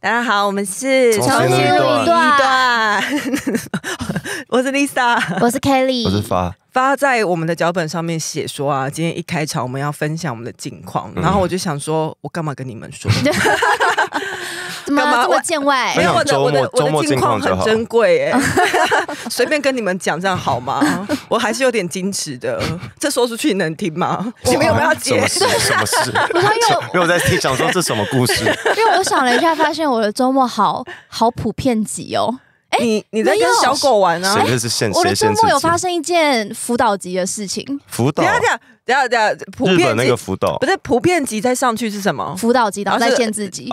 大家好，我们是重新一段，一段，我是 Lisa，我是 Kelly，我是发发，在我们的脚本上面写说啊，今天一开场我们要分享我们的近况，然后我就想说，我干嘛跟你们说？干嘛这么见外？没有周末，周末近况很珍贵哎，随便跟你们讲这样好吗？我还是有点矜持的，这说出去能听吗？你们有没有解释，什么事？我说因为没有在听，想说这什么故事？因为我想了一下，发现我的周末好好普遍级哦。哎，你你在跟小狗玩呢？我周末有发生一件辅导级的事情。辅导？等下等下等下等下，那个辅导不是普遍级再上去是什么？辅导级到在限制级？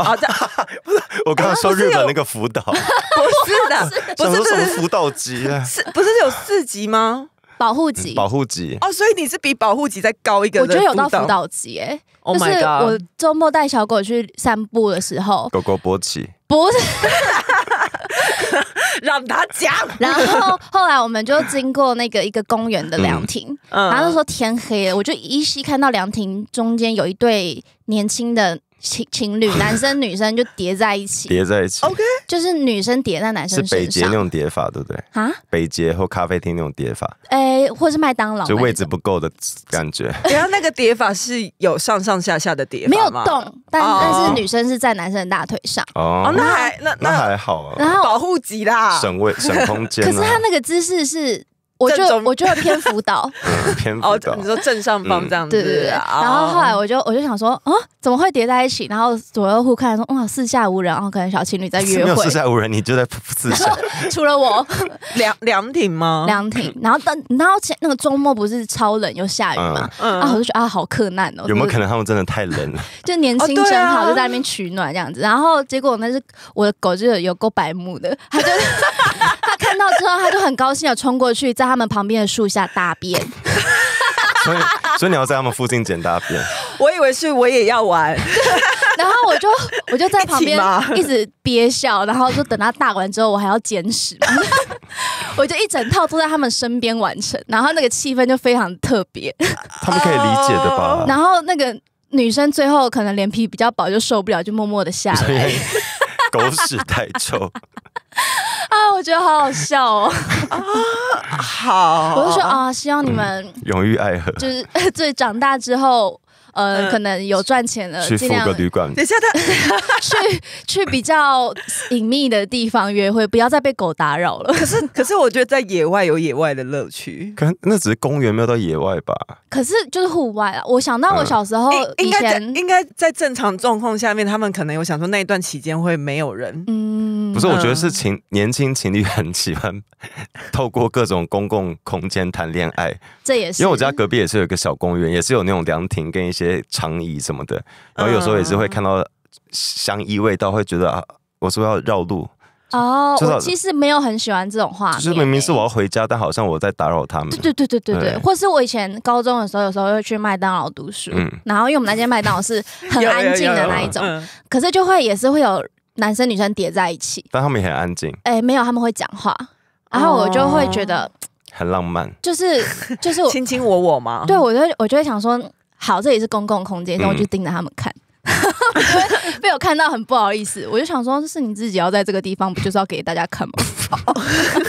不是，我刚刚说日本那个辅导 不是的，不是什么辅导级，是不是有四级吗？保护级？保护级？哦，所以你是比保护级再高一个？我觉得有到辅导级诶。Oh 我周末带小狗去散步的时候，狗狗勃起？不是。让他讲。然后后来我们就经过那个一个公园的凉亭，然后说天黑了，我就依稀看到凉亭中间有一对年轻的。情情侣，男生女生就叠在一起，叠在一起，OK，就是女生叠在男生身上。北捷那种叠法，对不对？啊，北捷或咖啡厅那种叠法，哎，或是麦当劳，就位置不够的感觉。然后那个叠法是有上上下下的叠，没有动，但但是女生是在男生的大腿上。哦，那还那那还好啊，然后保护级啦，省位省空间。可是他那个姿势是。我就我就会偏辅岛，偏福岛。你说正上方这样子，对对对。然后后来我就我就想说，啊，怎么会叠在一起？然后左右互看说，哇，四下无人后可能小情侣在约会。四下无人，你就在四下，除了我。凉凉亭吗？凉亭。然后但然后前那个周末不是超冷又下雨吗？啊，我就觉得啊，好困难哦。有没有可能他们真的太冷了？就年轻真好就在那边取暖这样子。然后结果那是我的狗就有够白目的，它就。看到之后，他就很高兴的冲过去，在他们旁边的树下大便。所以你要在他们附近捡大便。我以为是我也要玩，然后我就我就在旁边一直憋笑，然后就等他大完之后，我还要捡屎。我就一整套都在他们身边完成，然后那个气氛就非常特别。他们可以理解的吧？然后那个女生最后可能脸皮比较薄就受不了，就默默的下来。狗屎太臭 啊！我觉得好好笑哦。好，我就说啊，希望你们永浴爱河，就是对 长大之后。呃，可能有赚钱的，去某个旅馆。等下他 去去比较隐秘的地方约会，不要再被狗打扰了。可是可是，我觉得在野外有野外的乐趣。可那只是公园，没有到野外吧？可是就是户外啊！我想到我小时候以前应该在正常状况下面，他们可能有想说那一段期间会没有人。嗯，不是，我觉得是情年轻情侣很喜欢透过各种公共空间谈恋爱。这也是因为我家隔壁也是有一个小公园，也是有那种凉亭跟一些。长椅什么的，然后有时候也是会看到香依味道，会觉得啊，我是不是要绕路？哦，我其实没有很喜欢这种话、面。其实明明是我要回家，但好像我在打扰他们。对对对对对对，或是我以前高中的时候，有时候会去麦当劳读书。嗯，然后因为我们那间麦当劳是 很安静的那一种，可是就会也是会有男生女生叠在一起，但他们也很安静。哎，没有，他们会讲话，然后我就会觉得很浪漫，就是就是卿卿我我嘛。对，我就我就会想说。好，这也是公共空间，然后我就盯着他们看，被我看到很不好意思。我就想说，这是你自己要在这个地方，不就是要给大家看吗？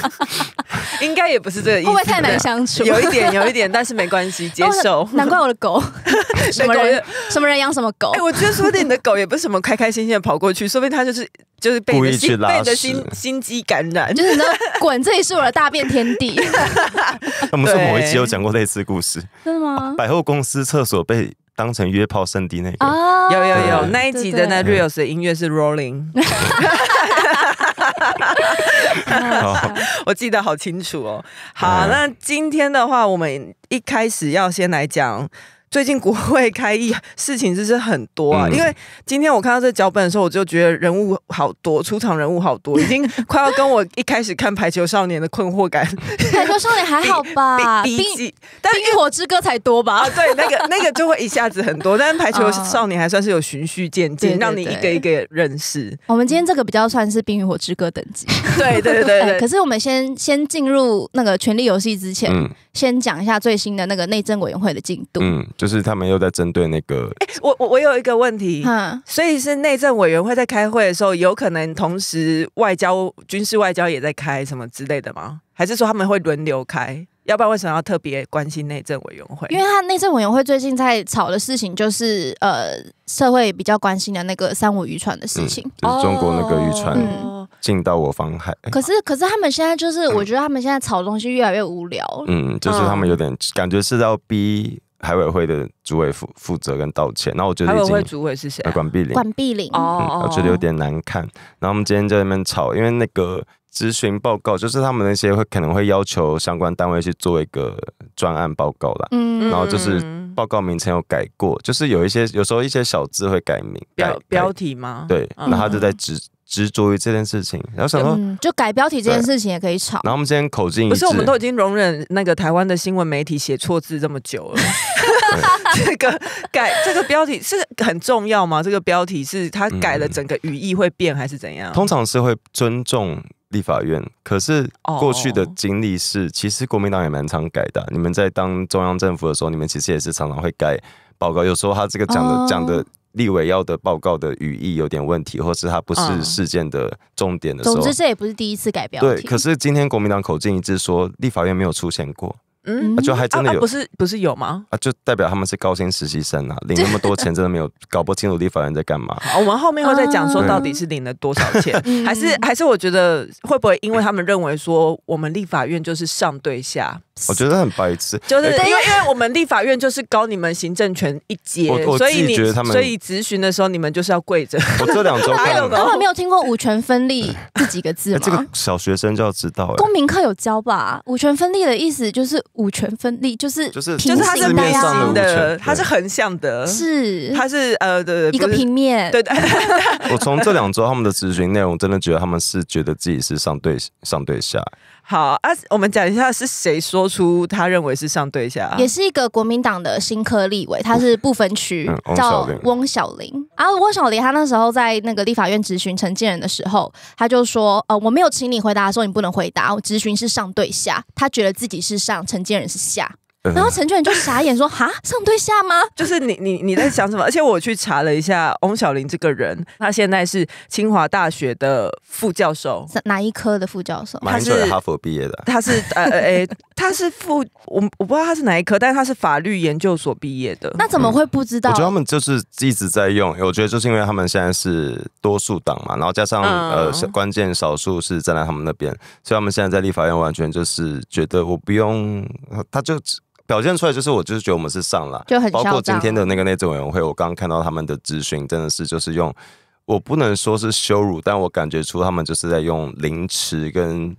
应该也不是这个，会不会太难相处？有一点，有一点，但是没关系，接受。难怪我的狗，什么人什么人养什么狗？哎，我觉得说不定你的狗也不是什么开开心心的跑过去，说不定它就是。就是的心被你的心机感染，就是道滚，这里是我的大便天地。我们是某一集有讲过类似故事，是吗？百货公司厕所被当成约炮圣地，那个有有有，那一集的那 r e a l s 的音乐是 rolling，我记得好清楚哦。好，那今天的话，我们一开始要先来讲。最近国会开议 事情真是很多啊！因为今天我看到这脚本的时候，我就觉得人物好多，出场人物好多，已经 快要跟我一开始看《排球少年》的困惑感。排球少年还好吧？比但《冰火之歌》才多吧？啊，对，那个那个就会一下子很多，但是《排球少年》还算是有循序渐进，让你一个一个认识。我们今天这个比较算是《冰与火之歌》等级。对对对对。可是我们先先进入那个《权力游戏》之前，先讲一下最新的那个内政委员会的进度。嗯。就是他们又在针对那个，哎，我我我有一个问题，所以是内政委员会在开会的时候，有可能同时外交、军事外交也在开什么之类的吗？还是说他们会轮流开？要不然为什么要特别关心内政委员会？因为他内政委员会最近在吵的事情，就是呃，社会比较关心的那个三五渔船的事情，就是中国那个渔船进到我方海。可是可是他们现在就是，我觉得他们现在的东西越来越无聊。嗯，就是他们有点感觉是要逼。海委会的主委负负责跟道歉，那我觉得已经。海委会主委是谁？管碧玲。管碧玲哦，我觉得有点难看。然后我们今天在那边吵，因为那个咨询报告，就是他们那些会可能会要求相关单位去做一个专案报告啦。嗯。然后就是报告名称有改过，就是有一些有时候一些小字会改名。标标题吗？对，然后就在执。执着于这件事情，然后想说，就改标题这件事情也可以吵。然后我们今天口径不是我们都已经容忍那个台湾的新闻媒体写错字这么久了？这个改这个标题是很重要吗？这个标题是它改了整个语义会变还是怎样？通常是会尊重立法院，可是过去的经历是，其实国民党也蛮常改的。你们在当中央政府的时候，你们其实也是常常会改报告，有时候他这个讲的讲的。立委要的报告的语义有点问题，或是它不是事件的重点的时候，总之这也不是第一次改标题。对，可是今天国民党口径一致说，立法院没有出现过。嗯，就还真的有，不是不是有吗？啊，就代表他们是高薪实习生啊，领那么多钱，真的没有搞不清楚立法院在干嘛。我们后面会再讲，说到底是领了多少钱，还是还是我觉得会不会因为他们认为说我们立法院就是上对下？我觉得很白痴，就是因为因为我们立法院就是高你们行政权一阶，所以你所以咨询的时候你们就是要跪着。我这两周从来没有听过五权分立这几个字吗？这个小学生就要知道，公民课有教吧？五权分立的意思就是。五权分立就是就是就是它是对称的，它是横向的，是它是呃的一个平面，对的。我从这两周他们的咨询内容，真的觉得他们是觉得自己是上对上对下。好啊，我们讲一下是谁说出他认为是上对下，也是一个国民党的新科立委，他是不分区，叫翁小林。啊，翁小林他那时候在那个立法院质询陈建仁的时候，他就说，呃，我没有请你回答的时候，你不能回答。我质询是上对下，他觉得自己是上，陈建仁是下。然后陈俊就傻眼说：“哈，上对下吗？就是你你你在想什么？而且我去查了一下翁小玲这个人，他现在是清华大学的副教授，哪一科的副教授？他是哈佛毕业的，他是呃呃，他是副我我不知道他是哪一科，但是他是法律研究所毕业的。那怎么会不知道？我觉得他们就是一直在用，我觉得就是因为他们现在是多数党嘛，然后加上呃关键少数是站在他们那边，所以他们现在在立法院完全就是觉得我不用他就。”表现出来就是我就是觉得我们是上了，包括今天的那个内政委员会，我刚看到他们的资讯，真的是就是用我不能说是羞辱，但我感觉出他们就是在用凌迟。跟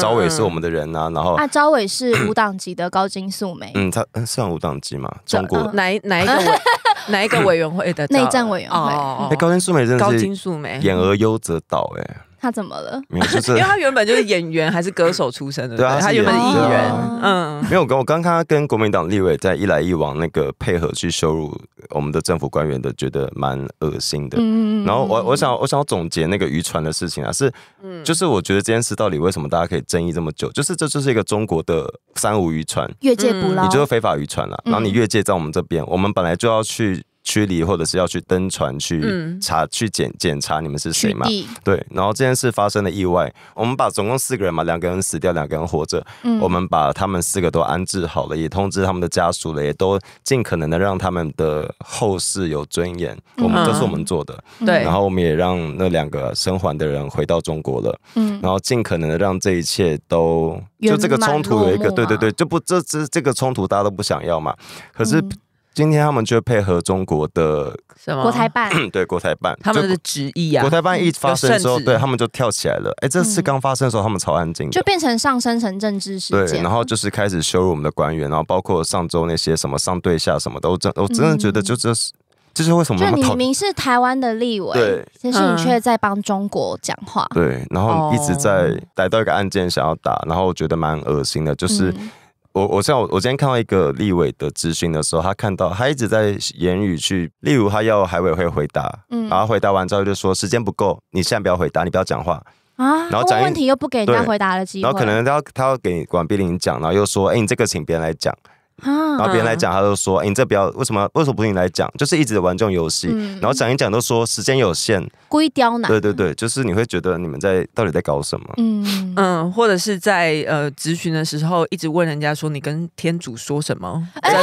招伟是我们的人啊，然后那招伟是五档级的高金素梅，嗯，他算五档级嘛？中国哪哪一个哪一个委员会的 内战委员哦？哎，高金素梅真的是高金素梅，演而优则导哎。他怎么了？没有，就是 因为他原本就是演员，还是歌手出身的。对，他原本是艺人。嗯，没有跟，我刚刚看他跟国民党立委在一来一往那个配合去羞辱我们的政府官员的，觉得蛮恶心的。嗯，然后我我想我想要总结那个渔船的事情啊，是，就是我觉得这件事到底为什么大家可以争议这么久？就是这就是一个中国的三无渔船越界捕捞，你就是非法渔船了。然后你越界在我们这边，我们本来就要去。驱离或者是要去登船去查去检检查你们是谁嘛？对，然后这件事发生了意外，我们把总共四个人嘛，两个人死掉，两个人活着。嗯，我们把他们四个都安置好了，也通知他们的家属了，也都尽可能的让他们的后事有尊严。我们这是我们做的。对，然后我们也让那两个生还的人回到中国了。嗯，然后尽可能的让这一切都就这个冲突有一个对对对，就不这这这个冲突大家都不想要嘛，可是。今天他们就配合中国的国台办，对国台办他们的旨意啊。国台办一发生之后，对他们就跳起来了。哎，这次刚发生的时候，他们超安静，就变成上升成政治事件。对，然后就是开始羞辱我们的官员，然后包括上周那些什么上对下，什么我真，我真的觉得就这是这是为什么？就你明明是台湾的立委，但是你却在帮中国讲话。对，然后一直在逮到一个案件想要打，然后我觉得蛮恶心的，就是。我我像我我今天看到一个立委的资讯的时候，他看到他一直在言语去，例如他要海委会回答，嗯，然后回答完之后就说时间不够，你现在不要回答，你不要讲话啊，然后问题又不给人家回答的机会，然后可能他要他要给管碧玲讲，然后又说，哎，你这个请别人来讲。然后别人来讲，他就说：“哎，你这不要为什么？为什么不是你来讲？就是一直玩这种游戏。然后讲一讲，都说时间有限，故意刁难。对对对，就是你会觉得你们在到底在搞什么？嗯嗯，或者是在呃咨询的时候一直问人家说你跟天主说什么哎，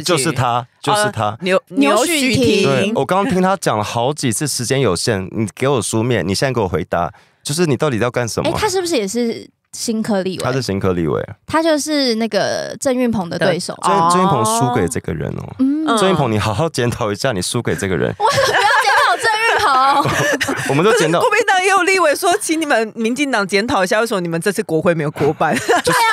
就是他，就是他。牛牛旭婷，对，我刚刚听他讲了好几次，时间有限，你给我书面，你现在给我回答，就是你到底要干什么？哎，他是不是也是？”新科立委，他是新科立委，他就是那个郑运鹏的对手。郑郑运鹏输给这个人哦，郑运鹏，你好好检讨一下，你输给这个人。我 不要检讨郑运鹏。我们都检讨，国民党也有立委说，请你们民进党检讨一下，为什么你们这次国会没有过半？对呀。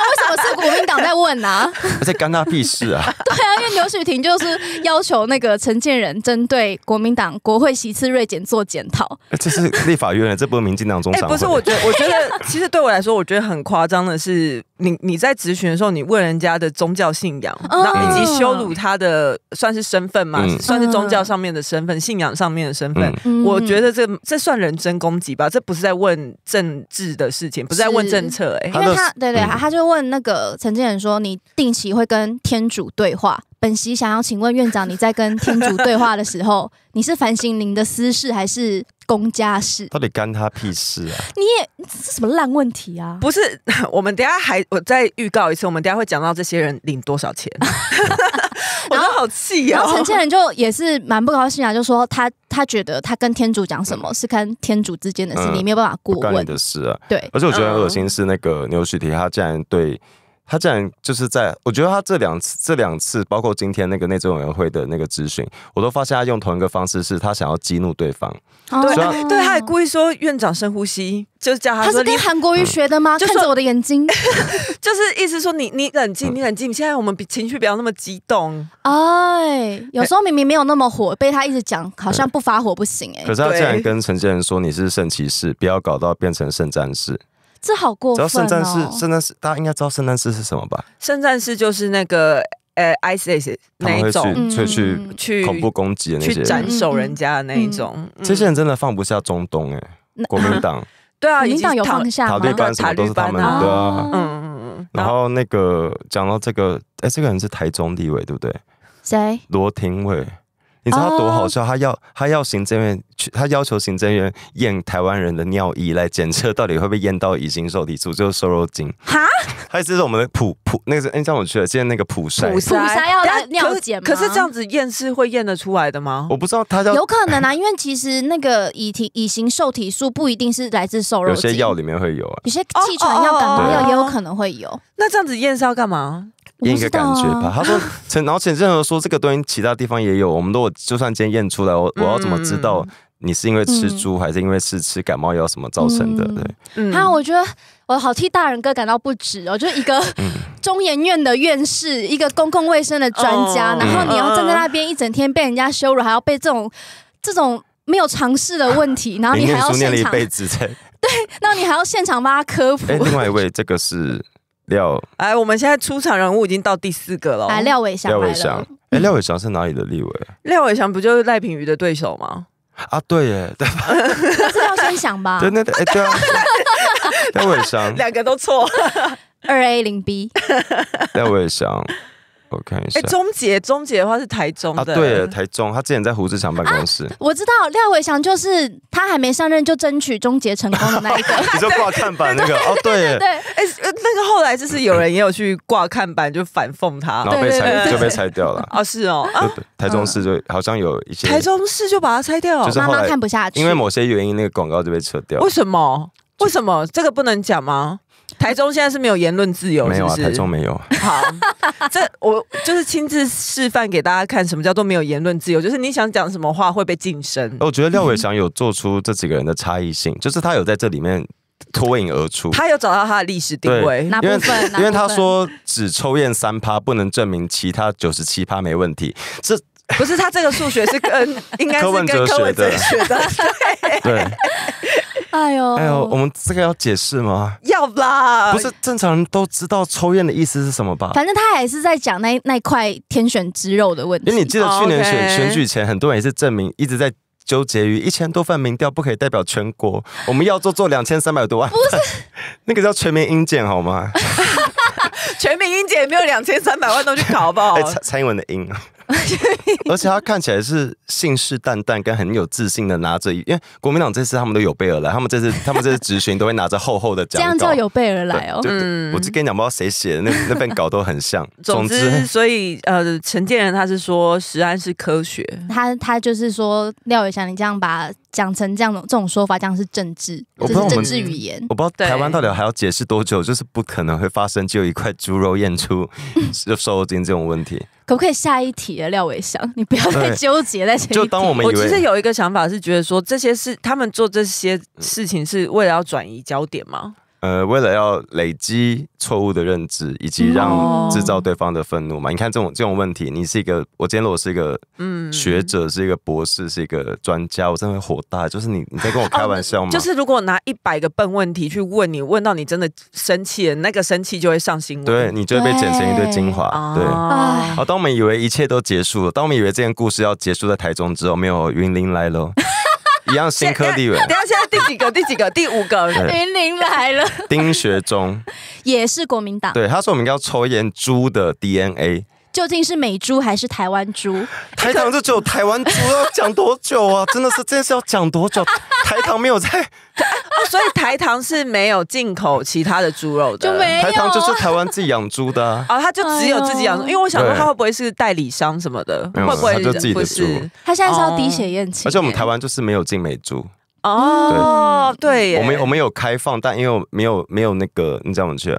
国民党在问呐，在干他屁事啊？对啊，因为刘雪婷就是要求那个陈建仁针对国民党国会席次锐减做检讨。这是立法院，这不是民进党中。不是，我觉我觉得，其实对我来说，我觉得很夸张的是，你你在咨询的时候，你问人家的宗教信仰，以及羞辱他的算是身份嘛，算是宗教上面的身份，信仰上面的身份。我觉得这这算人身攻击吧？这不是在问政治的事情，不是在问政策。哎，因为他，对对，他就问那个。呃，陈建仁说你定期会跟天主对话。本席想要请问院长，你在跟天主对话的时候，你是反省您的私事还是公家事？到底干他屁事啊？你也这是什么烂问题啊？不是，我们等下还我再预告一次，我们等下会讲到这些人领多少钱。然后好气啊！陈建仁就也是蛮不高兴啊，就说他他觉得他跟天主讲什么是跟天主之间的事，你没有办法过问的事啊。对，而且我觉得很恶心是那个牛士提，他竟然对。他竟然就是在，我觉得他这两次，这两次包括今天那个内政委员会的那个咨询，我都发现他用同一个方式，是他想要激怒对方。对，对，他还故意说院长深呼吸，就是叫他他是跟韩国瑜学的吗？看着我的眼睛，就是意思说你你冷静，你冷静，你现在我们比情绪不要那么激动。哎，有时候明明没有那么火，被他一直讲，好像不发火不行哎。可是他竟然跟陈建仁说，你是圣骑士，不要搞到变成圣战士。这好过分哦！圣诞是圣诞是，大家应该知道圣诞是是什么吧？圣诞是就是那个呃，ISIS 那一种去去去恐怖攻击的那些斩首人家的那一种。这些人真的放不下中东哎，国民党 对啊，国民党有放下吗？塔利班是都是他们的。啊，嗯嗯嗯。然后那个讲到这个，哎，这个人是台中地委对不对？谁？罗廷伟。你知道多好笑？他要他要行政院去，他要求行政院验台湾人的尿液来检测到底会不会验到乙型受体素，就是瘦肉精。哈？还是我们的普普那个？哎，这样我去了，今天那个普筛，普筛要尿检吗？可是这样子验是会验得出来的吗？我不知道，它有可能啊，因为其实那个乙体乙型受体素不一定是来自瘦肉，有些药里面会有，啊，有些气喘药感冒药也有可能会有。那这样子验是要干嘛？验一个感觉吧，他说，然后且任何说这个东西，其他地方也有。我们如果就算今天验出来，我我要怎么知道你是因为吃猪，还是因为是吃感冒药什么造成的？对。啊，我觉得我好替大人哥感到不值哦！就一个中研院的院士，一个公共卫生的专家，然后你要站在那边一整天被人家羞辱，还要被这种这种没有常识的问题，然后你还要现场 对，那你还要现场帮他科普。哎，另外一位，这个是。廖哎，我们现在出场人物已经到第四个了。啊，廖伟祥，廖伟祥，哎，廖伟祥是哪里的？立委？廖伟祥不就是赖品瑜的对手吗？啊，对耶，对。吧？是廖先想吧。对，那，哎，对啊。廖伟祥，两个都错，二 A 零 B。廖伟祥。我看一下，哎，钟杰，钟杰的话是台中的，对，台中，他之前在胡志强办公室，我知道，廖伟祥就是他还没上任就争取终结成功的那一个，你说挂看板那个，哦，对，对，哎，那个后来就是有人也有去挂看板就反讽他，然后被拆，就被拆掉了，啊，是哦，台中市就好像有一些，台中市就把它拆掉，了，妈妈看不下去，因为某些原因那个广告就被撤掉，为什么？为什么？这个不能讲吗？台中现在是没有言论自由，没有啊，台中没有。好，这我就是亲自示范给大家看，什么叫做没有言论自由，就是你想讲什么话会被禁升。我觉得廖伟翔有做出这几个人的差异性，就是他有在这里面脱颖而出，他有找到他的历史定位。因为因为他说只抽验三趴不能证明其他九十七趴没问题，这 不是他这个数学是跟科 文哲学的。哎呦，哎呦，我们这个要解释吗？要啦，不是正常人都知道抽烟的意思是什么吧？反正他还是在讲那那块天选之肉的问题。为你记得去年选选举前，很多人也是证明一直在纠结于一千多份民调不可以代表全国，我们要做做两千三百多万。不是，那个叫全民英检好吗？全民英检没有两千三百万都去考好不好？蔡蔡英文的英。而且他看起来是信誓旦旦，跟很有自信的拿着，因为国民党这次他们都有备而来，他们这次他们这次执行都会拿着厚厚的讲稿，这样叫有备而来哦。嗯，我就跟你讲，不知道谁写的那 那份稿都很像。总之，所以呃，陈建仁他是说实安是科学，他他就是说廖伟翔，你这样把讲成这样的这种说法，这样是政治，是政治语言。我不知道台湾到底还要解释多久，就是不可能会发生就一块猪肉验出瘦肉精这种问题。可不可以下一题啊，廖伟翔？你不要再纠结在这。就当我们，我其实有一个想法，是觉得说这些事，他们做这些事情是为了要转移焦点吗？呃，为了要累积错误的认知，以及让制造对方的愤怒嘛。你看这种这种问题，你是一个，我今天我是一个，嗯，学者是一个博士是一个专家，我的会火大。就是你你在跟我开玩笑吗？就是如果拿一百个笨问题去问你，问到你真的生气了，那个生气就会上新闻，对你就会被剪成一堆精华。对，好，当我们以为一切都结束了，当我们以为这件故事要结束在台中之后，没有云林来了。一样新科地位。等下，现在第几个？第几个？第五个，林凌来了。丁学忠 也是国民党。对，他说我们要抽烟猪的 DNA。究竟是美猪还是台湾猪？台糖就只有台湾猪要讲多久啊？真的是，真的是要讲多久？台糖没有在，所以台糖是没有进口其他的猪肉的。就没有，台糖就是台湾自己养猪的啊，他就只有自己养。因为我想说，他会不会是代理商什么的？不有，他就自己的猪。他现在是要滴血验亲。而且我们台湾就是没有进美猪哦，对，我们我们有开放，但因为没有没有那个，你知道我们去。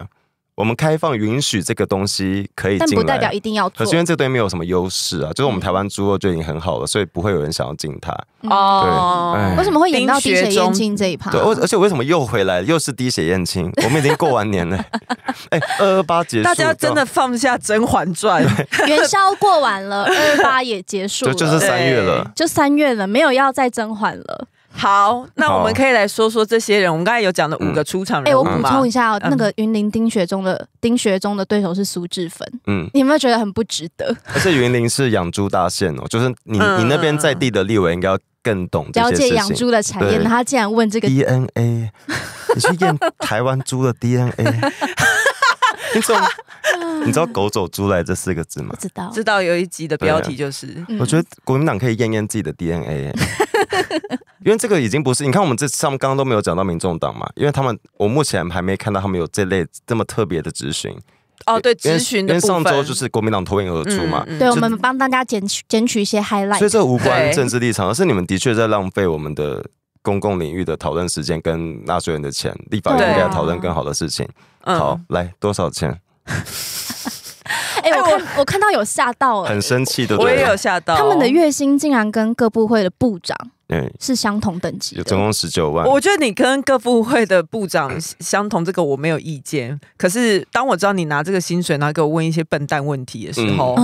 我们开放允许这个东西可以进来，但不代表一定要做。可因为这对没有什么优势啊，就是我们台湾猪肉就已经很好了，所以不会有人想要进它。哦，对。为什么会演到滴血验亲这一趴？对，而且为什么又回来，又是滴血验亲？我们已经过完年了，哎，二二八束，大家真的放下《甄嬛传》，元宵过完了，二八也结束了，就是三月了，就三月了，没有要再甄嬛了。好，那我们可以来说说这些人。我们刚才有讲的五个出场人，哎，我补充一下，那个云林丁学中的丁学中的对手是苏志芬。嗯，你有没有觉得很不值得？而且云林是养猪大县哦，就是你你那边在地的立委应该要更懂了解养猪的产业。他竟然问这个 DNA，你去验台湾猪的 DNA？你知道你知道“狗走猪来”这四个字吗？知道知道，有一集的标题就是。我觉得国民党可以验验自己的 DNA。因为这个已经不是你看，我们这上刚刚都没有讲到民众党嘛，因为他们我目前还没看到他们有这类这么特别的咨询哦。对，咨询跟上周就是国民党脱颖而出嘛。对，我们帮大家捡取捡取一些 highlight。所以这无关政治立场，而是你们的确在浪费我们的公共领域的讨论时间跟纳税人的钱。立法应该讨论更好的事情。好，来多少钱？哎，我看我看到有吓到，很生气的。我也有吓到，他们的月薪竟然跟各部会的部长。嗯，是相同等级，总共十九万。我觉得你跟各部会的部长 相同，这个我没有意见。可是当我知道你拿这个薪水，然后给我问一些笨蛋问题的时候，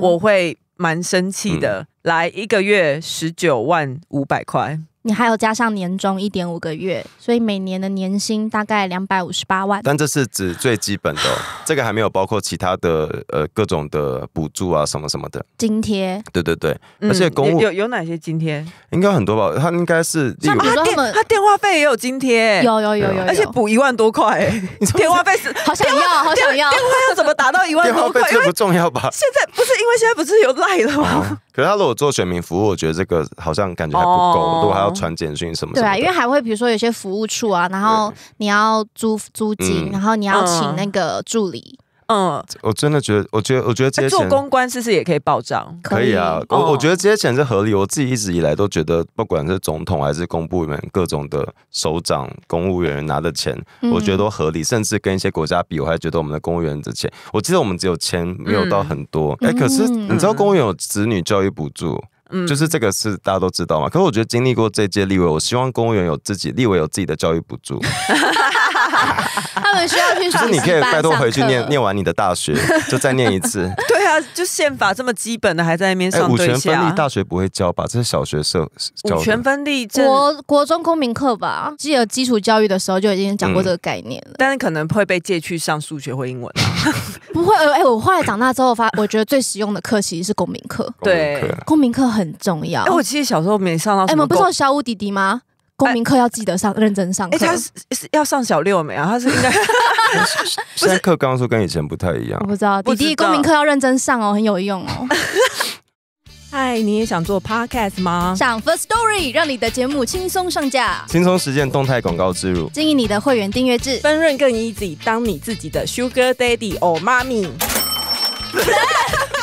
我会蛮生气的。来一个月十九万五百块。你还有加上年终一点五个月，所以每年的年薪大概两百五十八万。但这是指最基本的，这个还没有包括其他的呃各种的补助啊什么什么的津贴。对对对，而且公务有有哪些津贴？应该很多吧？他应该是像比如他电话费也有津贴，有有有有，而且补一万多块。你电话费是好想要，好想要电话要怎么达到一万多块？因不重要吧？现在不是因为现在不是有赖了吗？可是他如果做选民服务，我觉得这个好像感觉还不够。如果还要传简讯什么？对啊，因为还会比如说有些服务处啊，然后你要租租金，然后你要请那个助理。嗯，我真的觉得，我觉得，我觉得这些钱做公关是不是也可以报账？可以啊，我我觉得这些钱是合理。我自己一直以来都觉得，不管是总统还是公部门各种的首长、公务员拿的钱，我觉得都合理。甚至跟一些国家比，我还觉得我们的公务员的钱，我记得我们只有钱没有到很多。哎，可是你知道公务员有子女教育补助，就是这个是大家都知道嘛。可是我觉得经历过这届立委，我希望公务员有自己立委有自己的教育补助。他们需要去上。你可以拜托回去念念完你的大学，就再念一次。对啊，就宪法这么基本的，还在那边上。五权分立大学不会教吧？这是小学社。五权分立国国中公民课吧？记得基础教育的时候就已经讲过这个概念了。但是可能会被借去上数学或英文。不会哎，我后来长大之后发，我觉得最实用的课其实是公民课。对，公民课很重要。我其实小时候没上到。哎们不是小五弟弟吗？公民课要记得上，认真上课。他是要上小六没有？他是应该 现在课刚说跟以前不太一样，我不知道。弟弟，公民课要认真上哦，很有用哦。嗨，你也想做 podcast 吗？上 First Story，让你的节目轻松上架，轻松实现动态广告植入，经营你的会员订阅制，分润更 easy，当你自己的 sugar daddy or mommy。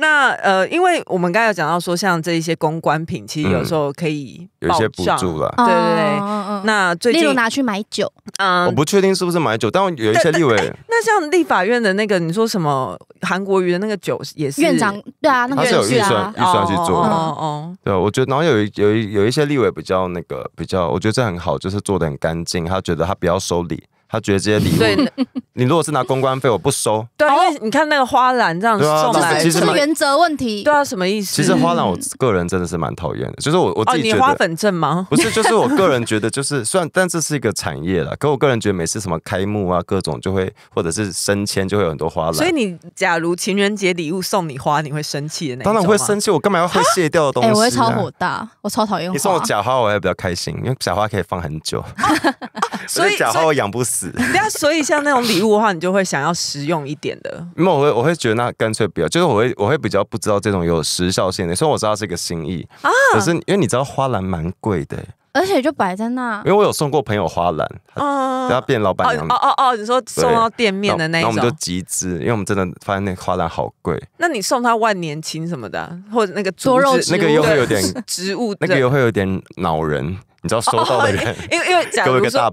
那呃，因为我们刚才有讲到说，像这一些公关品，其实有时候可以有一些补助了，对对对。那最近例如拿去买酒啊，我不确定是不是买酒，但我有一些立委。那像立法院的那个，你说什么韩国瑜的那个酒也是院长对啊，他是有预算预算去做的。哦哦，对，我觉得然后有有有一些立委比较那个比较，我觉得这很好，就是做的很干净，他觉得他不要收礼。他觉得这些礼物，你如果是拿公关费，我不收。对，因为你看那个花篮这样送来是原则问题。对啊，什么意思？其实花篮我个人真的是蛮讨厌的，就是我我自己觉得。你花粉症吗？不是，就是我个人觉得，就是虽然但这是一个产业了，可我个人觉得每次什么开幕啊，各种就会或者是升迁就会有很多花篮。所以你假如情人节礼物送你花，你会生气的那？当然会生气，我干嘛要会卸掉的东西？我会超火大，我超讨厌。你送我假花，我还比较开心，因为假花可以放很久。所以假花我养不死。对啊，所以像那种礼物的话，你就会想要实用一点的。那我会我会觉得那干脆不要，就是我会我会比较不知道这种有时效性的。虽然我知道是一个心意啊，可是因为你知道花篮蛮贵的，而且就摆在那。因为我有送过朋友花篮，要变老板娘。哦哦哦，你说送到店面的那一种？我们就集资，因为我们真的发现那花篮好贵。那你送他万年青什么的，或者那个猪肉那个又会有点 植物，那个又会有点恼人。你知道收到的人，因 为因为假如说，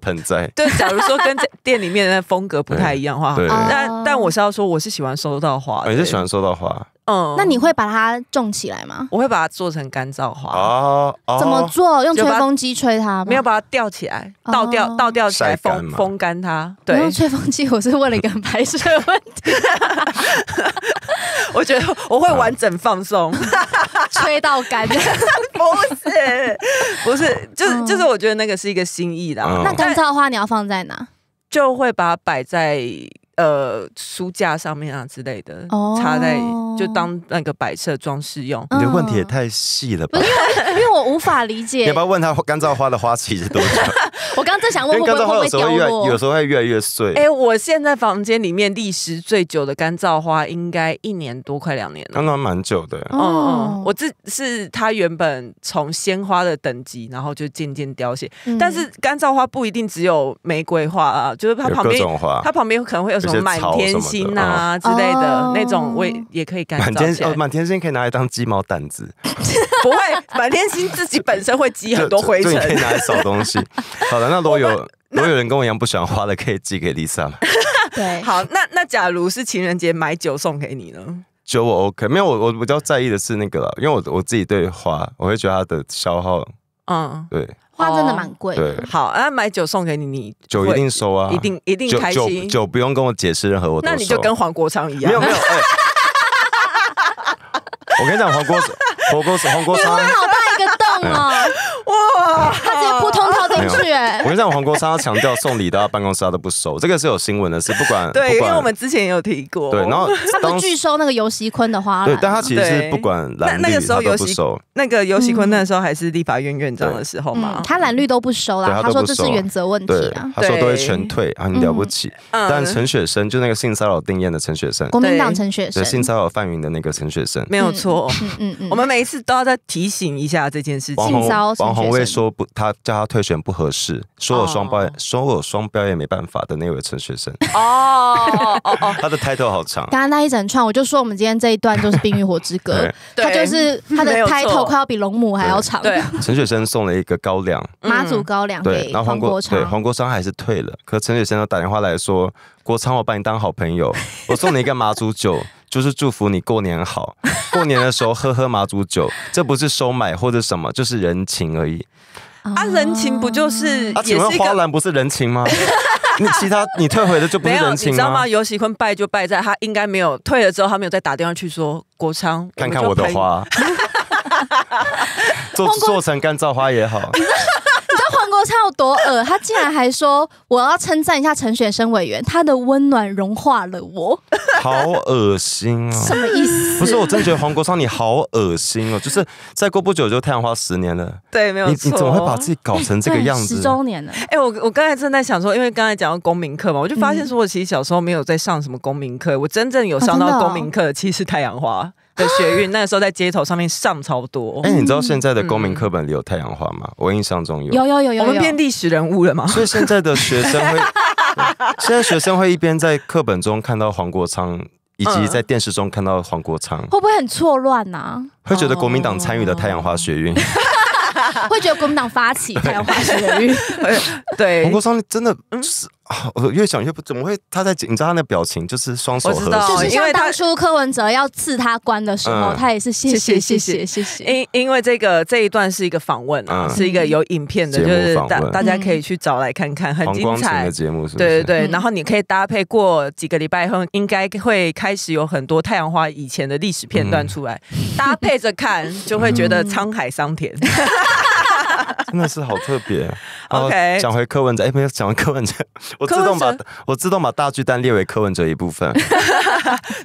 对，假如说跟店里面的风格不太一样的话，对，但但我是要说，我是喜欢收到花，我是喜欢收到花，嗯，那你会把它种起来吗？我会把它做成干燥花，哦，怎么做？用吹风机吹它，没有把它吊起来，倒吊倒吊起来，风风干它。对，用吹风机，我是问了一个排水问题。我觉得我会完整放松，吹到干。不是，就是就是，我觉得那个是一个心意啦。那干燥花你要放在哪？就会把它摆在呃书架上面啊之类的，插在就当那个摆设装饰用。你的问题也太细了吧？因为因为我无法理解。要不要问他干燥花的花期是多久？我刚刚正想问，会不会会掉落？有时候会越来越碎。哎，我现在房间里面历时最久的干燥花，应该一年多快两年了。刚刚蛮久的。哦，我这是它原本从鲜花的等级，然后就渐渐凋谢。但是干燥花不一定只有玫瑰花啊，就是它旁边它旁边可能会有什么满天星啊之类的那种，我也可以干燥起哦，满天星可以拿来当鸡毛掸子。不会，满天星自己本身会积很多灰尘。可以拿来扫东西。好的，那如果有，如果有人跟我一样不喜欢花的，可以寄给 Lisa 嘛？对。好，那那假如是情人节买酒送给你呢？酒我 OK，没有我我比较在意的是那个了，因为我我自己对花，我会觉得它的消耗。嗯，对。花真的蛮贵。对。好，那买酒送给你，你酒一定收啊，一定一定开心。酒酒不用跟我解释任何，那你就跟黄国昌一样。没有没有。我跟你讲，黄国。火锅，火锅汤。我跟你讲，黄国昌，他强调送礼到他办公室他都不收，这个是有新闻的事。不管对，因为我们之前有提过。对，然后他拒收那个尤熙坤的花对，但他其实不管蓝绿他都不收。那个尤熙坤那时候还是立法院院长的时候嘛，他蓝绿都不收啦。他说这是原则问题啊，他说都会全退啊，很了不起。但陈雪生就那个性骚扰定验的陈雪生，国民党陈雪生，性骚扰范云的那个陈雪生，没有错。嗯嗯嗯，我们每一次都要再提醒一下这件事情。王红王红卫说不，他叫他退选不。合适，说我双标，说我双标也没办法的那位陈学生。哦哦哦，他的 title 好长，刚刚那一整串，我就说我们今天这一段就是《冰与火之歌》，他就是他的 title 快要比龙母还要长。对，陈学生送了一个高粱，妈祖高粱给黄国昌，对黄国昌还是退了，可陈学生又打电话来说，国昌我把你当好朋友，我送你一个妈祖酒，就是祝福你过年好，过年的时候喝喝妈祖酒，这不是收买或者什么，就是人情而已。啊，人情不就是？他结花篮不是人情吗？那 其他你退回的就不是人情吗？有喜坤败就败在，他应该没有退了之后，他没有再打电话去说国昌。看看我的花，做 做成干燥花也好。昌超多恶，他竟然还说我要称赞一下陈雪生委员，他的温暖融化了我。好恶心啊！什么意思？不是，我真觉得黄国昌你好恶心哦！就是再过不久就太阳花十年了，对，没有错。你怎么会把自己搞成这个样子？十周年了。哎，我我刚才正在想说，因为刚才讲到公民课嘛，我就发现说，我其实小时候没有在上什么公民课，我真正有上到公民课的，其实太阳花。的学运，那时候在街头上面上超多。哎，你知道现在的公民课本里有太阳花吗？我印象中有。有有有有。我们变历史人物了吗？所以现在的学生会，现在学生会一边在课本中看到黄国昌，以及在电视中看到黄国昌，会不会很错乱呐？会觉得国民党参与的太阳花学运 会觉得国民党发起太阳花学运。对，黄国昌真的是。我越想越不怎么会，他在紧张的表情，就是双手合十，因为当初柯文哲要刺他官的时候，他也是谢谢谢谢谢谢。因因为这个这一段是一个访问，是一个有影片的，就是大大家可以去找来看看，很精彩的节目是。对对对，然后你可以搭配过几个礼拜后，应该会开始有很多太阳花以前的历史片段出来，搭配着看就会觉得沧海桑田。真的是好特别。OK，讲回柯文哲，哎，没有讲完柯文哲，我自动把我自动把大巨蛋列为柯文哲一部分。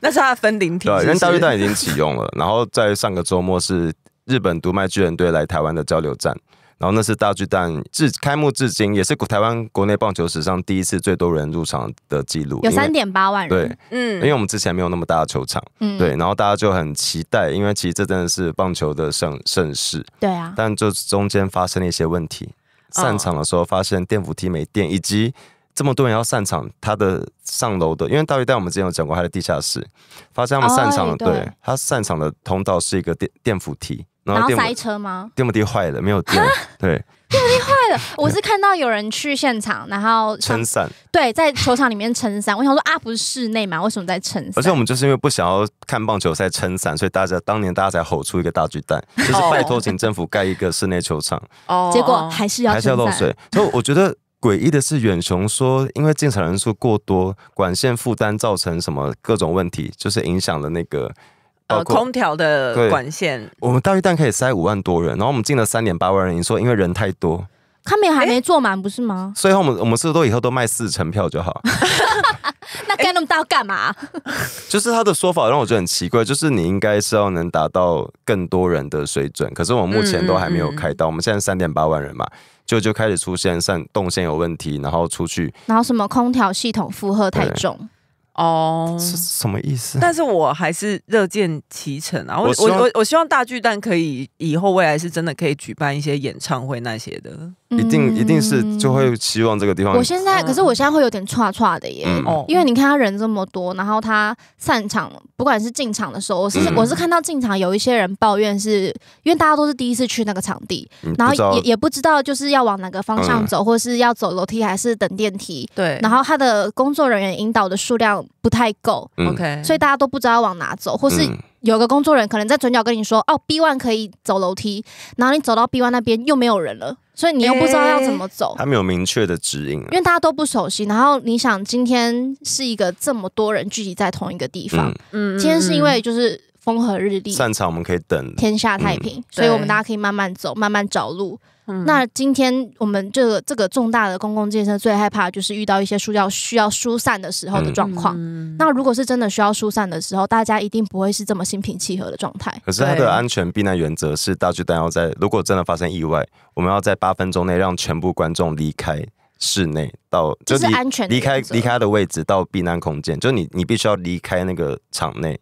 那是他的分顶体，因为大巨蛋已经启用了。然后在上个周末是日本读卖巨人队来台湾的交流站。然后那是大巨蛋至开幕至今，也是台湾国内棒球史上第一次最多人入场的记录，有三点八万人。对，嗯，因为我们之前没有那么大的球场，嗯，对，然后大家就很期待，因为其实这真的是棒球的盛盛世。对啊。但就中间发生了一些问题，散场的时候发现电扶梯没电，以及这么多人要散场，他的上楼的，因为大巨蛋我们之前有讲过，他的地下室发他了散场，对他散场的通道是一个电电扶梯。然后塞车吗？电梯坏了，没有对。电梯坏了，我是看到有人去现场，然后撑伞。对，在球场里面撑伞，我想说啊，不是室内吗？为什么在撑伞？而且我们就是因为不想要看棒球赛撑伞，所以大家当年大家才吼出一个大巨蛋，就是拜托请政府盖一个室内球场。哦，结果还是要还是要漏水。所以我觉得诡异的是，远雄说因为进场人数过多，管线负担造成什么各种问题，就是影响了那个。呃，空调的管线。我们大剧但可以塞五万多人，然后我们进了三点八万人，你说因为人太多，他们还没坐满，不是吗？所以，我们我们是不是都以后都卖四成票就好？那盖那么大干嘛？就是他的说法让我觉得很奇怪，就是你应该是要能达到更多人的水准，可是我们目前都还没有开到，我们现在三点八万人嘛，就就开始出现上动线有问题，然后出去，然后什么空调系统负荷太重。哦，是什么意思？但是我还是乐见其成啊！我我我我希望大巨蛋可以以后未来是真的可以举办一些演唱会那些的，一定一定是就会希望这个地方。我现在可是我现在会有点串串的耶，因为你看他人这么多，然后他散场不管是进场的时候，我是我是看到进场有一些人抱怨是因为大家都是第一次去那个场地，然后也也不知道就是要往哪个方向走，或是要走楼梯还是等电梯。对，然后他的工作人员引导的数量。不太够，OK，所以大家都不知道往哪走，或是有个工作人员可能在转角跟你说，哦，B one 可以走楼梯，然后你走到 B one 那边又没有人了，所以你又不知道要怎么走，还没有明确的指引因为大家都不熟悉。然后你想，今天是一个这么多人聚集在同一个地方，嗯，今天是因为就是。风和日丽，擅长我们可以等天下太平，所以我们大家可以慢慢走，慢慢找路。那今天我们这个这个重大的公共建设最害怕就是遇到一些需要需要疏散的时候的状况。那如果是真的需要疏散的时候，大家一定不会是这么心平气和的状态。可是它的安全避难原则是，大巨蛋要在如果真的发生意外，我们要在八分钟内让全部观众离开室内，到就是安全离开离开的位置到避难空间，就你你必须要离开那个场内。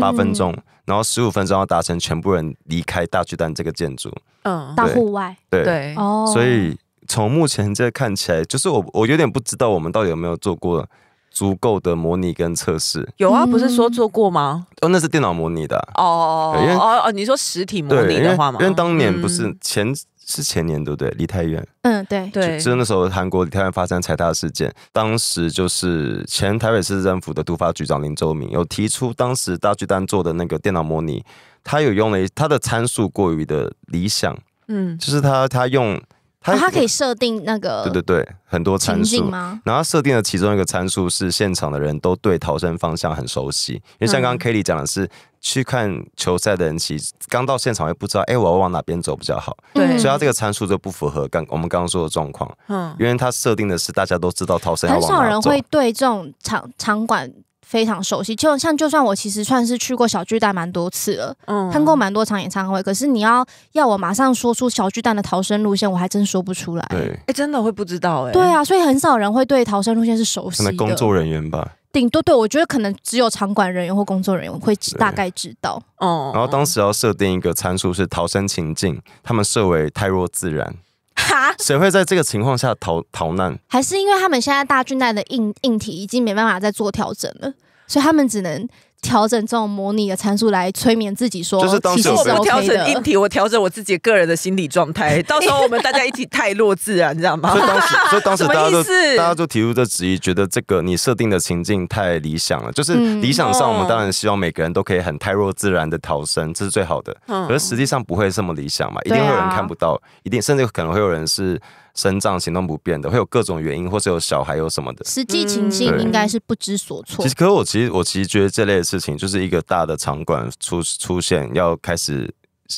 八分钟，然后十五分钟要达成全部人离开大巨蛋这个建筑。嗯，到户外。对对哦，所以从目前这看起来，就是我我有点不知道我们到底有没有做过足够的模拟跟测试。有啊，不是说做过吗？哦，那是电脑模拟的。哦哦哦哦哦，你说实体模拟的话吗？因为当年不是前。是前年，对不对？梨泰院，嗯，对对，是那时候韩国梨泰院发生踩踏事件，当时就是前台北市政府的督发局长林周明有提出，当时大巨蛋做的那个电脑模拟，他有用了他的参数过于的理想，嗯，就是他他用他他可以设定那个，对对对，很多参数吗？然后设定的其中一个参数是现场的人都对逃生方向很熟悉，因为像刚刚 k e l l y 讲的是。去看球赛的人，其实刚到现场也不知道，哎，我要往哪边走比较好？对，所以他这个参数就不符合刚我们刚刚说的状况。嗯，因为他设定的是大家都知道逃生，很少人会对这种场场馆非常熟悉。就像就算我其实算是去过小巨蛋蛮多次了，嗯，看过蛮多场演唱会，可是你要要我马上说出小巨蛋的逃生路线，我还真说不出来。对，哎，真的会不知道哎。对啊，所以很少人会对逃生路线是熟悉的，工作人员吧。顶多对我觉得可能只有场馆人员或工作人员会大概知道哦。然后当时要设定一个参数是逃生情境，他们设为太弱自然。哈？谁会在这个情况下逃逃难？还是因为他们现在大军队的硬硬体已经没办法再做调整了，所以他们只能。调整这种模拟的参数来催眠自己说，就是当时我调整硬体，我调整我自己个人的心理状态。到时候我们大家一起太弱智了，你知道吗？所以当时，所以当时大家都大家就提出这质疑，觉得这个你设定的情境太理想了。就是理想上，我们当然希望每个人都可以很太弱自然的逃生，这是最好的。可是实际上不会这么理想嘛，一定会有人看不到，一定甚至可能会有人是。生障行动不便的，会有各种原因，或者有小孩有什么的，实际情形应该是不知所措。其实，可是我其实我其实觉得这类的事情，就是一个大的场馆出出现要开始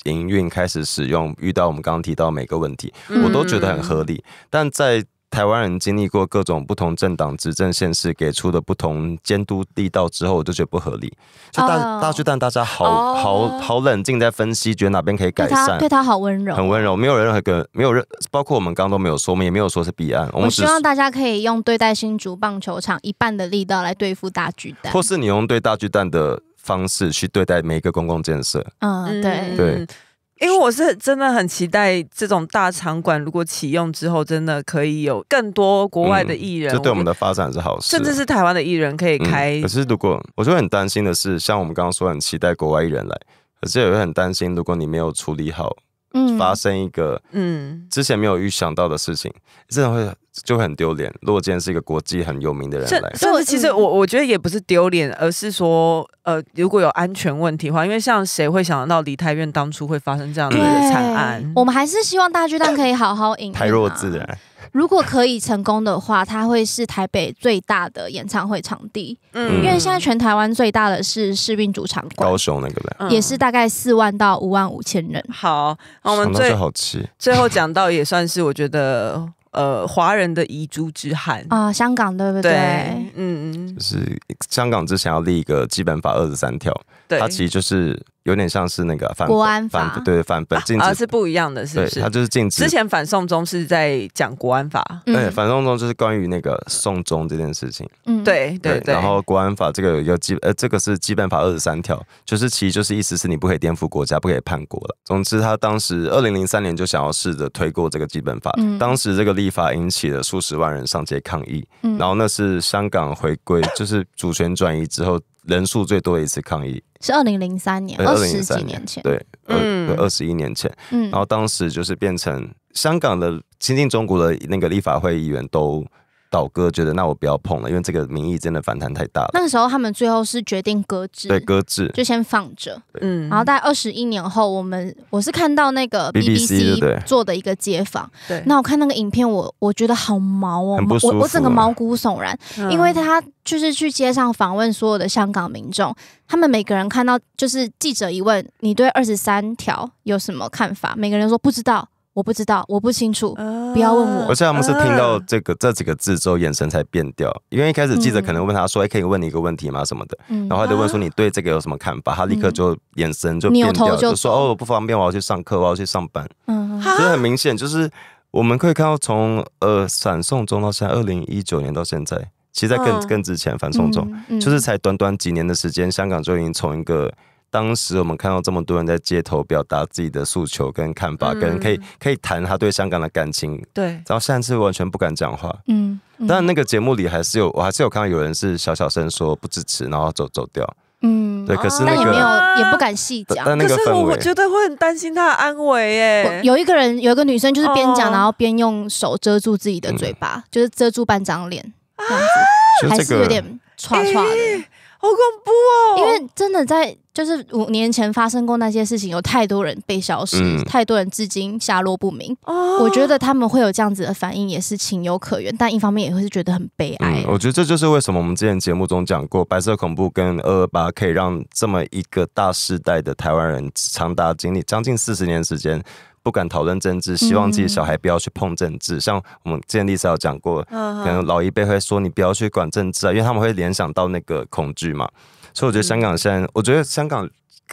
营运、开始使用，遇到我们刚刚提到每个问题，我都觉得很合理。但在台湾人经历过各种不同政党执政现市给出的不同监督力道之后，就觉得不合理。就大大巨蛋，大家好好好冷静在分析，觉得哪边可以改善。对他好温柔，很温柔，没有任何个，没有任，包括我们刚都没有说，我们也没有说是彼岸。我们希望大家可以用对待新竹棒球场一半的力道来对付大巨蛋，或是你用对大巨蛋的方式去对待每一个公共建设。嗯，对对。因为我是真的很期待这种大场馆，如果启用之后，真的可以有更多国外的艺人，这对我们的发展是好事，甚至是台湾的艺人可以开。可是，如果我就很担心的是，像我们刚刚说很期待国外艺人来，可是也会很担心，如果你没有处理好，嗯，发生一个嗯之前没有预想到的事情，真的会。就很丢脸。今天是一个国际很有名的人，来，但是其实我我觉得也不是丢脸，而是说，呃，如果有安全问题的话，因为像谁会想到梨泰院当初会发生这样的惨案？我们还是希望大巨蛋可以好好营运。太弱自然。如果可以成功的话，它会是台北最大的演唱会场地。嗯，因为现在全台湾最大的是士运主场馆，高雄那个的，也是大概四万到五万五千人。好，那我们最好吃，最后讲到也算是我觉得。呃，华人的遗珠之憾啊，香港对不对？嗯，就是香港之前要立一个基本法二十三条，它其实就是。有点像是那个反国安法，对反本禁止是不一样的，是它就是禁止。之前反送中是在讲国安法，对反送中就是关于那个送中这件事情。嗯，对对对。然后国安法这个有一个基，呃，这个是基本法二十三条，就是其实就是意思是你不可以颠覆国家，不可以叛国了。总之，他当时二零零三年就想要试着推过这个基本法，当时这个立法引起了数十万人上街抗议，然后那是香港回归，就是主权转移之后。人数最多的一次抗议是二零零三年，二十几年前，对，二二十一年前，然后当时就是变成香港的亲近中国的那个立法会议员都。倒戈，觉得那我不要碰了，因为这个民意真的反弹太大了。那个时候，他们最后是决定搁置，对，搁置就先放着。嗯，然后在二十一年后，我们我是看到那个 BBC 做的一个街访，对。那我看那个影片，我我觉得好毛哦，我我整个毛骨悚然，因为他就是去街上访问所有的香港民众，他们每个人看到就是记者一问你对二十三条有什么看法，每个人说不知道。我不知道，我不清楚，不要问我。而且他们是听到这个这几个字之后，眼神才变掉。因为一开始记者可能问他说：“哎，可以问你一个问题吗？”什么的，然后他就问说：“你对这个有什么看法？”他立刻就眼神就变掉，就说：“哦，不方便，我要去上课，我要去上班。”嗯，就很明显，就是我们可以看到，从呃，闪送中到现在，二零一九年到现在，其实在更更之前反送中，就是才短短几年的时间，香港就已经从一个。当时我们看到这么多人在街头表达自己的诉求跟看法，跟可以可以谈他对香港的感情。对，然后现在是完全不敢讲话。嗯，但那个节目里还是有，我还是有看到有人是小小声说不支持，然后走走掉。嗯，对。可是那个也没有也不敢细讲。但那个氛围，我觉得会很担心他的安危。哎，有一个人，有一个女生，就是边讲然后边用手遮住自己的嘴巴，就是遮住半张脸，这样子还是有点唰唰的，好恐怖哦！因为真的在。就是五年前发生过那些事情，有太多人被消失，太多人至今下落不明。我觉得他们会有这样子的反应，也是情有可原。但一方面也会是觉得很悲哀。我觉得这就是为什么我们之前节目中讲过白色恐怖跟二二八，可以让这么一个大时代的台湾人长达经历将近四十年时间不敢讨论政治，希望自己小孩不要去碰政治。像我们之前历史有讲过，可能老一辈会说你不要去管政治啊，因为他们会联想到那个恐惧嘛。所以我觉得香港现在，我觉得香港，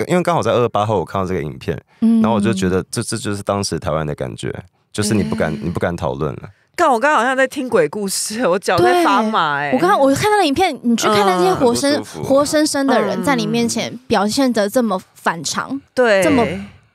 因为刚好在二十八号我看到这个影片，然后我就觉得这这就是当时台湾的感觉，就是你不敢，你不敢讨论了。看我刚刚好像在听鬼故事，我脚在发麻。我刚刚我看到的影片，你去看那些活生活生生的人在你面前表现的这么反常，对，这么。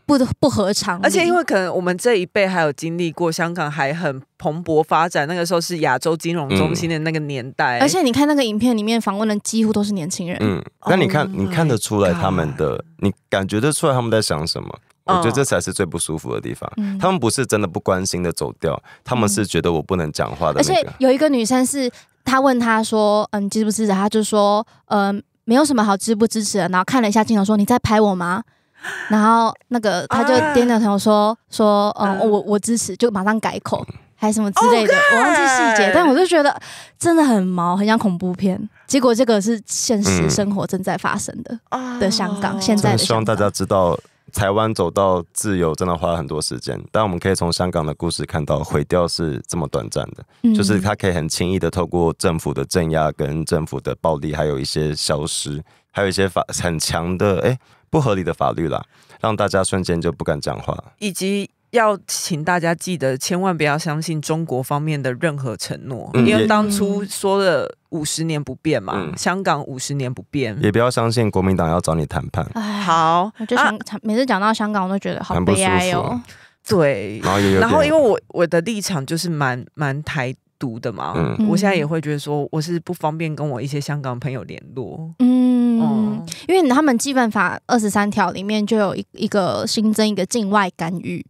不不合常，而且因为可能我们这一辈还有经历过香港还很蓬勃发展，那个时候是亚洲金融中心的那个年代。而且你看那个影片里面访问的几乎都是年轻人，嗯，那你看你看得出来他们的，你感觉得出来他们在想什么？我觉得这才是最不舒服的地方。他们不是真的不关心的走掉，他们是觉得我不能讲话的。而且有一个女生是她问他说，嗯，支不支持？他就说，嗯，没有什么好支不支持的。然后看了一下镜头说，你在拍我吗？然后那个他就颠着头说说，嗯，我我支持，就马上改口，还什么之类的，我忘记细节，但我就觉得真的很毛，很像恐怖片。结果这个是现实生活正在发生的，的香港现在希望大家知道，台湾走到自由真的花了很多时间，但我们可以从香港的故事看到，毁掉是这么短暂的，就是它可以很轻易的透过政府的镇压、跟政府的暴力，还有一些消失，还有一些法很强的，哎。不合理的法律啦，让大家瞬间就不敢讲话。以及要请大家记得，千万不要相信中国方面的任何承诺。因为当初说了五十年不变嘛，香港五十年不变。也不要相信国民党要找你谈判。好啊，每次讲到香港，我都觉得好悲哀哦。对，然后然后因为我我的立场就是蛮蛮台。读的嘛，我现在也会觉得说我是不方便跟我一些香港朋友联络，嗯，嗯因为他们基本法二十三条里面就有一一个新增一个境外干预，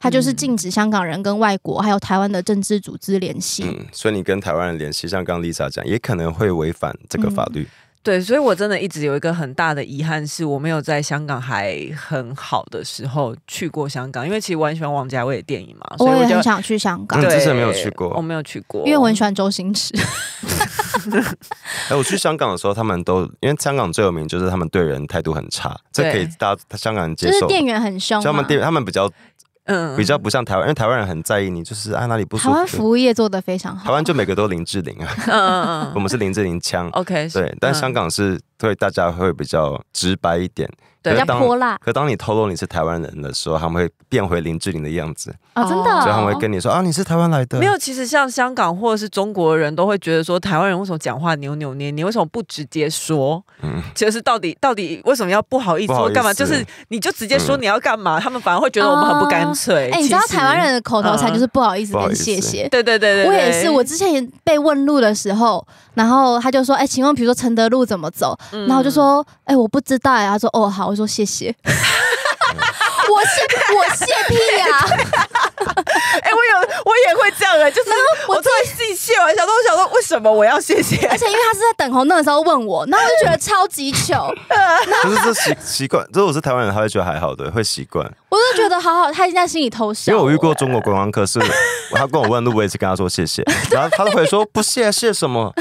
它就是禁止香港人跟外国还有台湾的政治组织联系，嗯，所以你跟台湾人联系，像刚刚 Lisa 讲，也可能会违反这个法律。对，所以，我真的一直有一个很大的遗憾，是我没有在香港还很好的时候去过香港，因为其实我很喜欢王家卫的电影嘛，所以我也很想去香港，你之前没有去过，我没有去过，因为我很喜欢周星驰。哎，我去香港的时候，他们都因为香港最有名就是他们对人态度很差，这可以大家香港人接受，就是店员很凶，他们店他们比较。嗯，比较不像台湾，因为台湾人很在意你，就是啊哪里不舒服。台湾服务业做的非常好，台湾就每个都林志玲啊，嗯 我们是林志玲腔。o k 对，但香港是。所以大家会比较直白一点，比较泼辣。可当你透露你是台湾人的时候，他们会变回林志玲的样子啊，真的。所以他们会跟你说啊，你是台湾来的。没有，其实像香港或者是中国人都会觉得说，台湾人为什么讲话扭扭捏捏？为什么不直接说？嗯，就是到底到底为什么要不好意思？干嘛？就是你就直接说你要干嘛？他们反而会觉得我们很不干脆。哎，你知道台湾人的口头禅就是不好意思跟谢谢。对对对对，我也是。我之前被问路的时候。然后他就说：“哎，请问比如说承德路怎么走？”然后我就说：“哎，我不知道。”他说：“哦，好。”我说：“谢谢。”我谢我谢屁呀！哎，我有，我也会这样哎，就是我特别谢谢啊，想说，想说，为什么我要谢谢？而且因为他是在等红灯的时候问我，然后我就觉得超级糗。可是这习习惯，就是我是台湾人，他会觉得还好的，会习惯。我就觉得好好，他已经在心里偷笑。因为我遇过中国观光客，是他跟我问路，我也直跟他说谢谢，然后他都会说不谢，谢什么？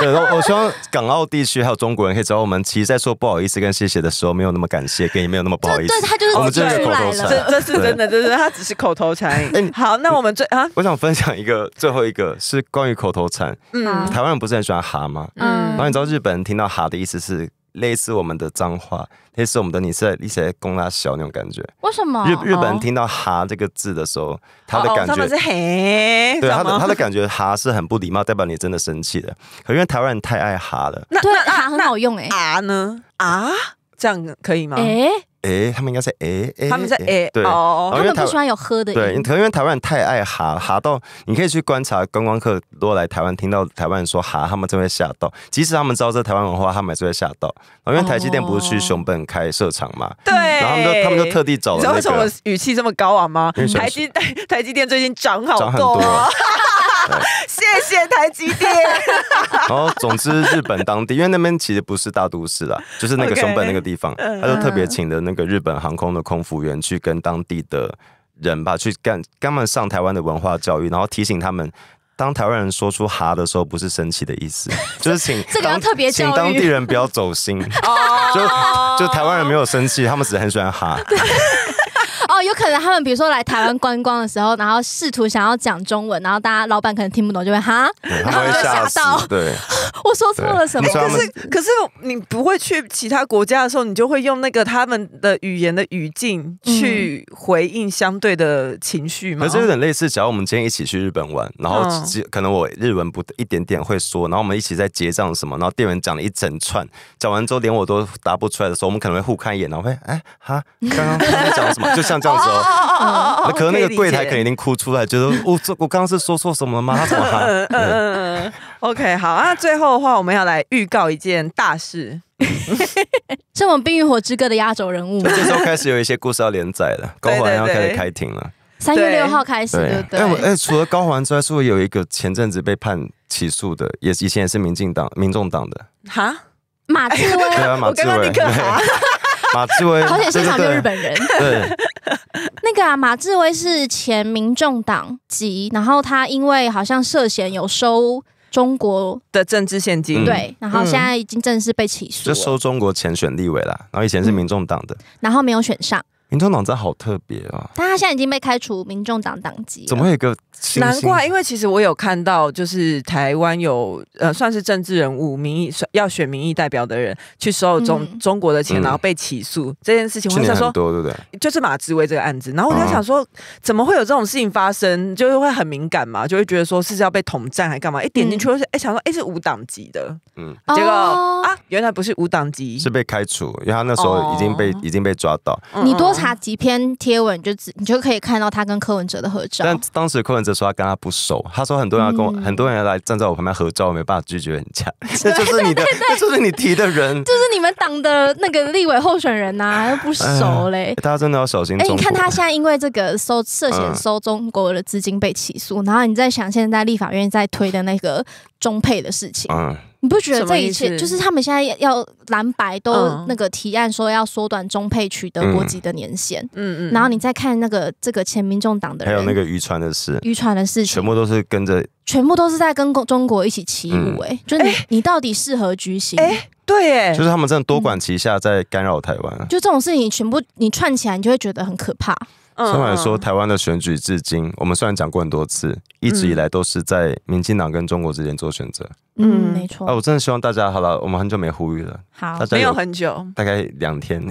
对，我希望港澳地区还有中国人可以找我们，其实，在说不好意思跟谢谢的时候，没有那么感谢，跟也没有那么不好意思。对他就是我们就是口头禅，这是真的，这是他只是口头禅。好，那我们最啊，我想分享一个，最后一个是关于口头禅。嗯，台湾人不是很喜欢哈吗？嗯，然后你知道日本人听到哈的意思是类似我们的脏话，类似我们的你在一些公拉小那种感觉。为什么？日日本人听到哈这个字的时候，他的感觉是嘿，对他的他的感觉哈是很不礼貌，代表你真的生气的。可因为台湾人太爱哈了，那那很好用哎。啊呢？啊，这样可以吗？哎。哎，他们应该在哎哎，他们在哎，对哦，他们不喜欢有喝的，对，因为台湾人太爱哈哈到，你可以去观察观光客如果来台湾，听到台湾人说哈，他们就会吓到，即使他们知道这台湾文化，他们还是会吓到，因为台积电不是去熊本开设厂嘛，对，然后他们就他们就特地找，你知道为什么语气这么高昂吗？台积 台积电最近涨好多。谢谢台积电。然后，总之，日本当地，因为那边其实不是大都市啦，就是那个熊本那个地方，他就特别请的那个日本航空的空服员去跟当地的人吧，去干干们上台湾的文化教育，然后提醒他们，当台湾人说出哈的时候，不是生气的意思，就是请这个要特别请当地人不要走心，就就台湾人没有生气，他们只是很喜欢哈。有可能他们比如说来台湾观光的时候，然后试图想要讲中文，然后大家老板可能听不懂，就会哈，然后吓到，对，我说错了什么？可是可是你不会去其他国家的时候，你就会用那个他们的语言的语境去回应相对的情绪吗？可是有点类似，只要我们今天一起去日本玩，然后可能我日文不一点点会说，然后我们一起在结账什么，然后店员讲了一整串，讲完之后连我都答不出来的时候，我们可能会互看一眼，然后会哎哈，刚刚在讲什么？就像这样。哦哦哦哦！可能那个柜台可能已经哭出来，觉得我这我刚刚是说错什么了吗？他怎么喊？嗯嗯嗯。OK，好，那最后的话，我们要来预告一件大事，这么《冰与火之歌》的压轴人物。这时候开始有一些故事要连载了，高环要开始开庭了，三月六号开始，对不对？哎哎，除了高环之外，是不是有一个前阵子被判起诉的，也以前也是民进党、民众党的哈马志威？对啊，马志威。马志威，而且现场没有日本人。对，那个啊，马志威是前民众党籍，然后他因为好像涉嫌有收中国的政治现金，对，然后现在已经正式被起诉，就收中国前选立委了，然后以前是民众党的，然后没有选上。民众党的好特别啊！但他现在已经被开除民众党党籍。怎么有一个？难怪，因为其实我有看到，就是台湾有呃，算是政治人物，民意要选民意代表的人，去收中中国的钱，然后被起诉这件事情。我想说，多，对不对？就是马志威这个案子，然后我就想说，怎么会有这种事情发生？就是会很敏感嘛，就会觉得说是要被统战还干嘛？一点进去，哎，想说，哎，是无党籍的。嗯。结果啊，原来不是无党籍，是被开除，因为他那时候已经被已经被抓到。你多？他几篇贴文就只你就可以看到他跟柯文哲的合照，但当时柯文哲说他跟他不熟，他说很多人要跟很多人要来站在我旁边合照，我没办法拒绝人家，这就是你的，这是你提的人，就是你们党的那个立委候选人呐，不熟嘞，大家真的要小心。哎，你看他现在因为这个收涉嫌收中国的资金被起诉，然后你在想现在立法院在推的那个中配的事情。嗯。你不觉得这一切就是他们现在要蓝白都那个提案说要缩短中配取得国籍的年限？嗯嗯。然后你再看那个这个前民众党的，还有那个渔船的事，渔船的事，全部都是跟着，全部都是在跟中国一起起舞。哎，就你你到底是何居心？哎，对，哎，就是他们样多管齐下在干扰台湾。就这种事情，全部你串起来，你就会觉得很可怕。相反来说，台湾的选举至今，我们虽然讲过很多次，一直以来都是在民进党跟中国之间做选择。嗯，没错。啊，我真的希望大家好了，我们很久没呼吁了。好，没有很久，大概两天。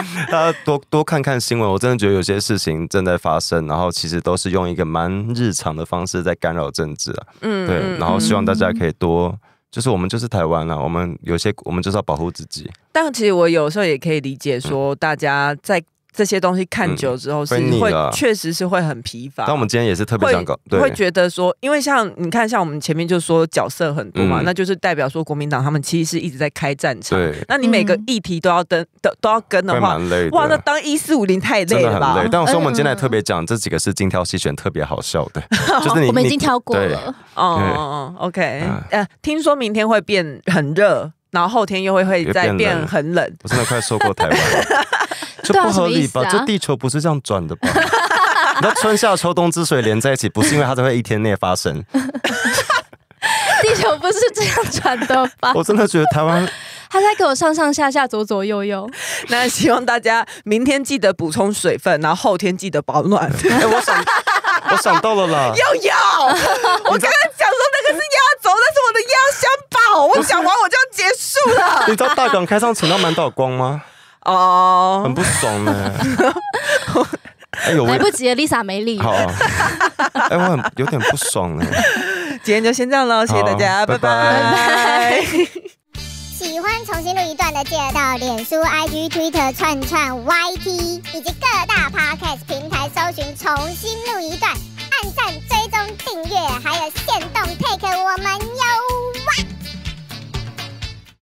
大家多多看看新闻，我真的觉得有些事情正在发生，然后其实都是用一个蛮日常的方式在干扰政治啊。嗯，对。然后希望大家可以多，就是我们就是台湾了，我们有些我们就是要保护自己。但其实我有时候也可以理解说，大家在。这些东西看久之后是会确实是会很疲乏。但我们今天也是特别讲，你会觉得说，因为像你看，像我们前面就说角色很多嘛，那就是代表说国民党他们其实是一直在开战场。那你每个议题都要跟都都要跟的话，哇，那当一四五零太累了吧？但我说我们今天特别讲这几个是精挑细选，特别好笑的，就是你。我们已经挑过了哦。OK，呃，听说明天会变很热，然后后天又会会再变很冷。我真的快说过台湾。这不合理吧？这地球不是这样转的吧？那春夏秋冬之水连在一起，不是因为它才会一天内发生。地球不是这样转的吧？我真的觉得台湾他在给我上上下下、左左右右。那希望大家明天记得补充水分，然后后天记得保暖。哎，我想我想到了啦，又要！我刚刚讲说那个是压轴，那是我的压箱宝。我讲完我就要结束了。你知道大港开上城到满岛光吗？哦，很不爽呢。哎呦，来不及 l i s a 没理。好，哎，我很有点不爽呢。今天就先这样了，谢谢大家，拜拜。喜欢重新录一段的，记得到脸书、IG、推特串串、YT 以及各大 Podcast 平台搜寻“重新录一段”，按赞、追踪、订阅，还有行动 Take 我们哟！哇。